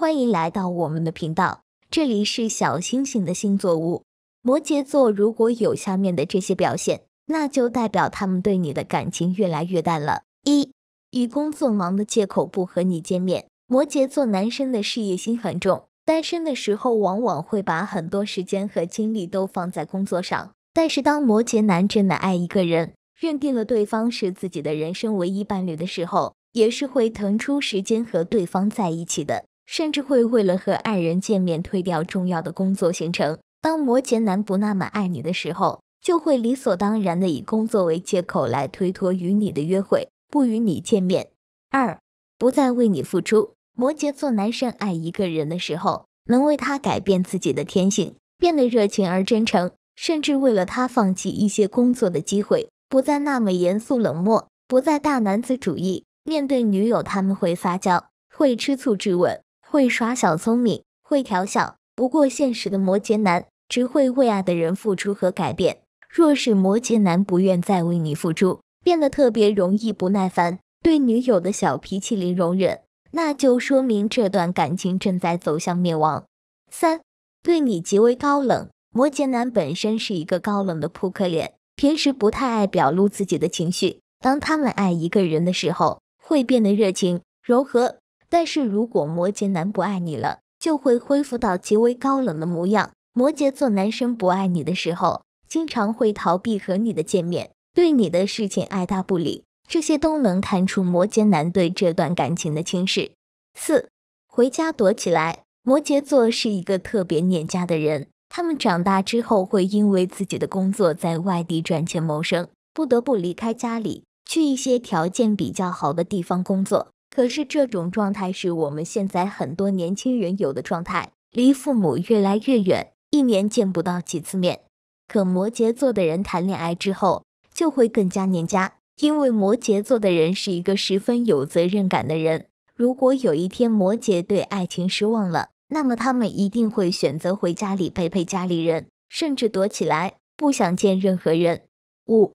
欢迎来到我们的频道，这里是小星星的星座屋。摩羯座如果有下面的这些表现，那就代表他们对你的感情越来越淡了。一以工作忙的借口不和你见面。摩羯座男生的事业心很重，单身的时候往往会把很多时间和精力都放在工作上。但是当摩羯男真的爱一个人，认定了对方是自己的人生唯一伴侣的时候，也是会腾出时间和对方在一起的。甚至会为了和爱人见面推掉重要的工作行程。当摩羯男不那么爱你的时候，就会理所当然的以工作为借口来推脱与你的约会，不与你见面。二，不再为你付出。摩羯座男生爱一个人的时候，能为他改变自己的天性，变得热情而真诚，甚至为了他放弃一些工作的机会，不再那么严肃冷漠，不再大男子主义。面对女友，他们会撒娇，会吃醋，质问。会耍小聪明，会调笑。不过，现实的摩羯男只会为爱的人付出和改变。若是摩羯男不愿再为你付出，变得特别容易不耐烦，对女友的小脾气零容忍，那就说明这段感情正在走向灭亡。三，对你极为高冷。摩羯男本身是一个高冷的扑克脸，平时不太爱表露自己的情绪。当他们爱一个人的时候，会变得热情柔和。但是，如果摩羯男不爱你了，就会恢复到极为高冷的模样。摩羯座男生不爱你的时候，经常会逃避和你的见面，对你的事情爱答不理，这些都能看出摩羯男对这段感情的轻视。四，回家躲起来。摩羯座是一个特别念家的人，他们长大之后会因为自己的工作在外地赚钱谋生，不得不离开家里，去一些条件比较好的地方工作。可是这种状态是我们现在很多年轻人有的状态，离父母越来越远，一年见不到几次面。可摩羯座的人谈恋爱之后就会更加黏家，因为摩羯座的人是一个十分有责任感的人。如果有一天摩羯对爱情失望了，那么他们一定会选择回家里陪陪家里人，甚至躲起来，不想见任何人。五，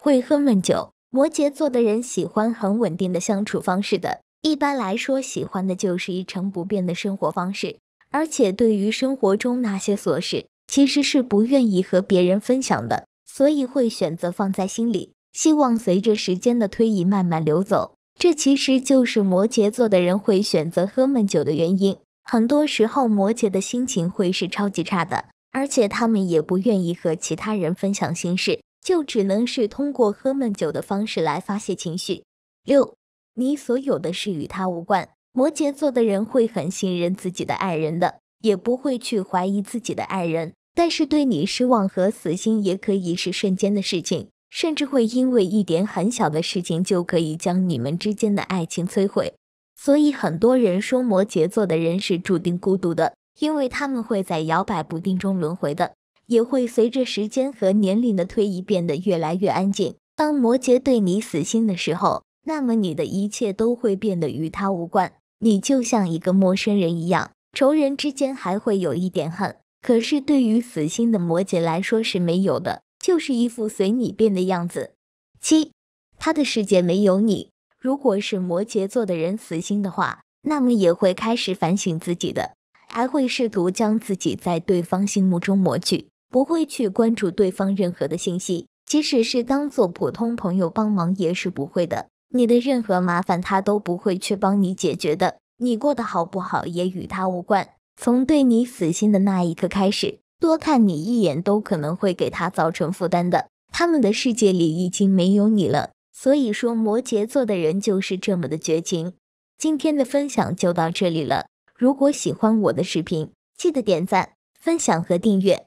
会喝闷酒。摩羯座的人喜欢很稳定的相处方式的，一般来说，喜欢的就是一成不变的生活方式。而且，对于生活中那些琐事，其实是不愿意和别人分享的，所以会选择放在心里，希望随着时间的推移慢慢流走。这其实就是摩羯座的人会选择喝闷酒的原因。很多时候，摩羯的心情会是超级差的，而且他们也不愿意和其他人分享心事。就只能是通过喝闷酒的方式来发泄情绪。六，你所有的事与他无关。摩羯座的人会很信任自己的爱人的，也不会去怀疑自己的爱人。但是对你失望和死心也可以是瞬间的事情，甚至会因为一点很小的事情就可以将你们之间的爱情摧毁。所以很多人说摩羯座的人是注定孤独的，因为他们会在摇摆不定中轮回的。也会随着时间和年龄的推移变得越来越安静。当摩羯对你死心的时候，那么你的一切都会变得与他无关，你就像一个陌生人一样。仇人之间还会有一点恨，可是对于死心的摩羯来说是没有的，就是一副随你变的样子。七，他的世界没有你。如果是摩羯座的人死心的话，那么也会开始反省自己的，还会试图将自己在对方心目中抹去。不会去关注对方任何的信息，即使是当做普通朋友帮忙也是不会的。你的任何麻烦他都不会去帮你解决的。你过得好不好也与他无关。从对你死心的那一刻开始，多看你一眼都可能会给他造成负担的。他们的世界里已经没有你了。所以说，摩羯座的人就是这么的绝情。今天的分享就到这里了。如果喜欢我的视频，记得点赞、分享和订阅。